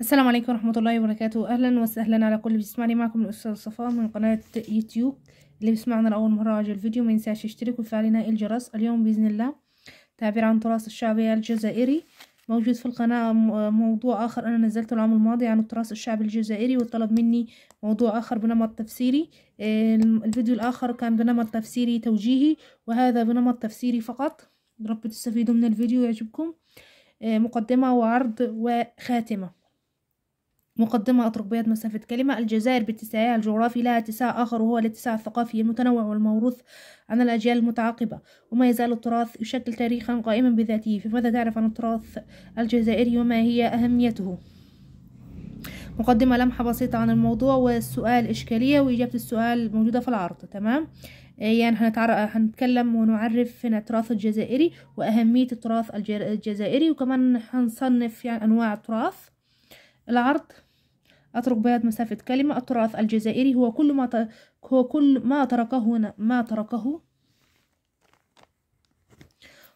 السلام عليكم ورحمة الله وبركاته أهلا وسهلا على كل اللي بيسمعني معكم الأستاذ صفاء من قناة يوتيوب اللي بيسمعنا لأول مرة على الفيديو ما ينساش يشترك ويفعل الجرس اليوم بإذن الله تعبير عن تراث الشعبي الجزائري موجود في القناة موضوع آخر أنا نزلته العام الماضي عن التراث الشعبي الجزائري وطلب مني موضوع آخر بنمط تفسيري الفيديو الآخر كان بنمط تفسيري توجيهي وهذا بنمط تفسيري فقط رب تستفيدوا من الفيديو يعجبكم آه، مقدمة وعرض وخاتمة مقدمة بيض مسافة كلمة الجزائر باتساعها الجغرافي لها اتساع آخر وهو الاتساع الثقافي المتنوع والموروث عن الأجيال المتعاقبة وما يزال التراث يشكل تاريخا قائما بذاته فماذا تعرف عن التراث الجزائري وما هي أهميته؟ مقدمة لمحة بسيطة عن الموضوع والسؤال إشكالية وإجابة السؤال موجودة في العرض تمام إيه، يعني هنتكلم ونعرف هنا التراث الجزائري وأهمية التراث الجزائري وكمان هنصنف يعني أنواع التراث العرض أترك بياض مسافة كلمة التراث الجزائري هو كل ما ت... هو كل ما تركه ما تركه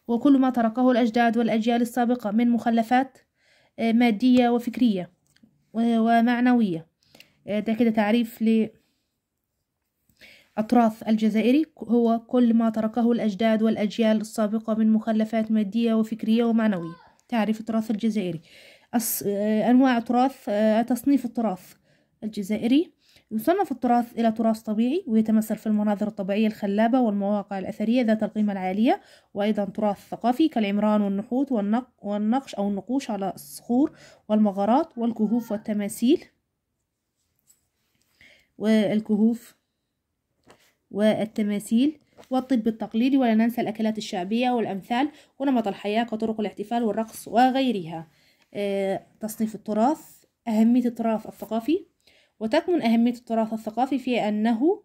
وكل ما تركه الأجداد والأجيال السابقة من مخلفات آه، مادية وفكرية ومعنوية آه، ده كده تعريف ل التراث الجزائري هو كل ما تركه الأجداد والأجيال السابقة من مخلفات مادية وفكرية ومعنوية تعريف التراث الجزائري آه، أنواع تراث آه، تصنيف التراث الجزائري يصنف التراث إلى تراث طبيعي ويتمثل في المناظر الطبيعية الخلابة والمواقع الأثرية ذات القيمة العالية وأيضا تراث ثقافي كالعمران والنحوت والنقش أو النقوش على الصخور والمغارات والكهوف والتماثيل والكهوف والتماثيل والطب التقليدي ولا ننسى الأكلات الشعبية والأمثال ونمط الحياة كطرق الاحتفال والرقص وغيرها آه، تصنيف التراث أهمية التراث الثقافي وتكمن أهمية التراث الثقافي في أنه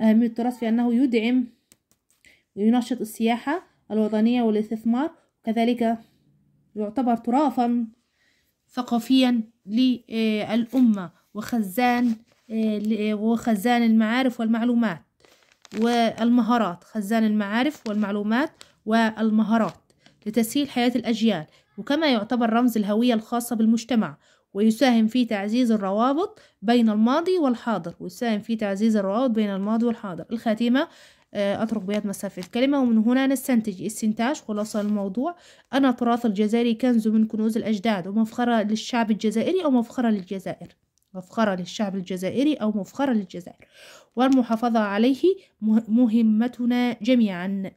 أهمية التراث في أنه يدعم وينشط السياحة الوطنية والاستثمار وكذلك يعتبر تراثا ثقافيا للأمة وخزان آه، وخزان المعارف والمعلومات والمهارات خزان المعارف والمعلومات والمهارات لتسهيل حياة الأجيال وكما يعتبر رمز الهوية الخاصة بالمجتمع ويساهم في تعزيز الروابط بين الماضي والحاضر ويساهم في تعزيز الروابط بين الماضي والحاضر الخاتمة آه، أترك بيات مسافة كلمة ومن هنا نستنتج استنتاج خلاصة الموضوع أن التراث الجزائري كنز من كنوز الأجداد ومفخرة للشعب الجزائري أو مفخرة للجزائر مفخرة للشعب الجزائري أو مفخرة للجزائر والمحافظة عليه مهمتنا جميعا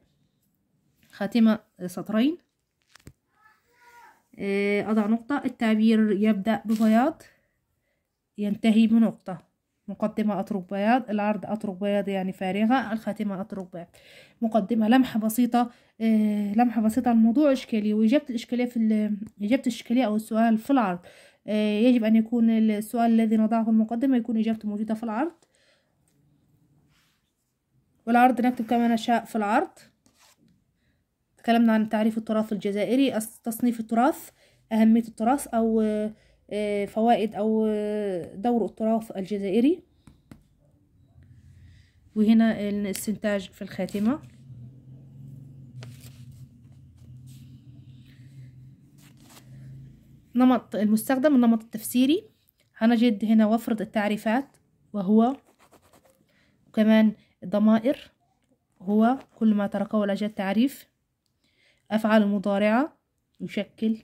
خاتمة سطرين آه، أضع نقطة التعبير يبدأ ببياض ينتهي بنقطة مقدمة أطرق بياض العرض أطرق بياض يعني فارغة الخاتمة أطرق بياض مقدمة لمحة بسيطة آه، لمحة بسيطة الموضوع إشكالي وإجابة الإشكالية في إجابة الإشكالية أو السؤال في العرض آه، يجب أن يكون السؤال الذي نضعه في المقدمة يكون إجابته موجودة في العرض والعرض نكتب كما نشاء في العرض تكلمنا عن تعريف التراث الجزائري تصنيف التراث أهمية التراث أو آه، فوائد أو آه، دور التراث الجزائري وهنا الاستنتاج في الخاتمة نمط المستخدم النمط التفسيري هنجد هنا وفرض التعريفات وهو كمان ضمائر هو كل ما تركه ولا جاء التعريف أفعال مضارعة يشكل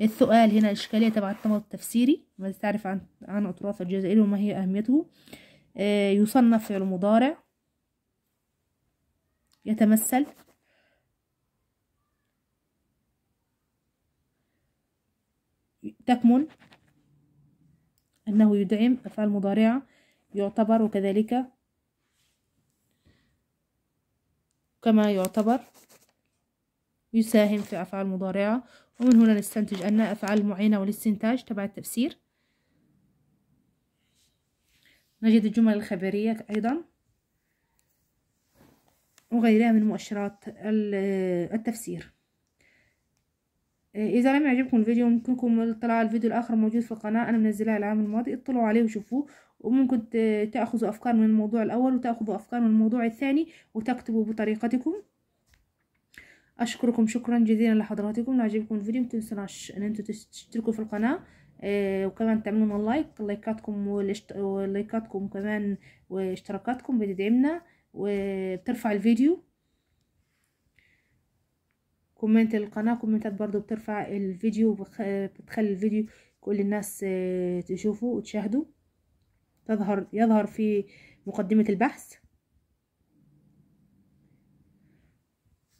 السؤال هنا الإشكالية تبع التمر التفسيري ماذا تعرف عن عن أطراف الجزائر وما هي أهميته آه، يصنف فعل مضارع يتمثل تكمن أنه يدعم أفعال مضارعة يعتبر وكذلك كما يعتبر يساهم في أفعال مضارعة ومن هنا نستنتج أن أفعال المعينة والاستنتاج تبع التفسير نجد الجمل الخبرية أيضا وغيرها من مؤشرات التفسير إذا لم يعجبكم الفيديو يمكنكم الاطلاع على الفيديو الآخر موجود في القناة أنا منزلها العام الماضي اطلعوا عليه وشوفوه وممكن تأخذوا أفكار من الموضوع الأول وتأخذوا أفكار من الموضوع الثاني وتكتبوا بطريقتكم اشكركم شكرا جزيلا لحضراتكم لو عجبكم الفيديو متنسوناش ان انتوا تشتركوا في القناه آه، وكمان تعملوا لايك لايكاتكم ولايكاتكم كمان واشتراكاتكم بتدعمنا وبترفع الفيديو كومنت القناه كومنتات برضو بترفع الفيديو بتخلي الفيديو كل الناس آه، تشوفه وتشاهده تظهر يظهر في مقدمه البحث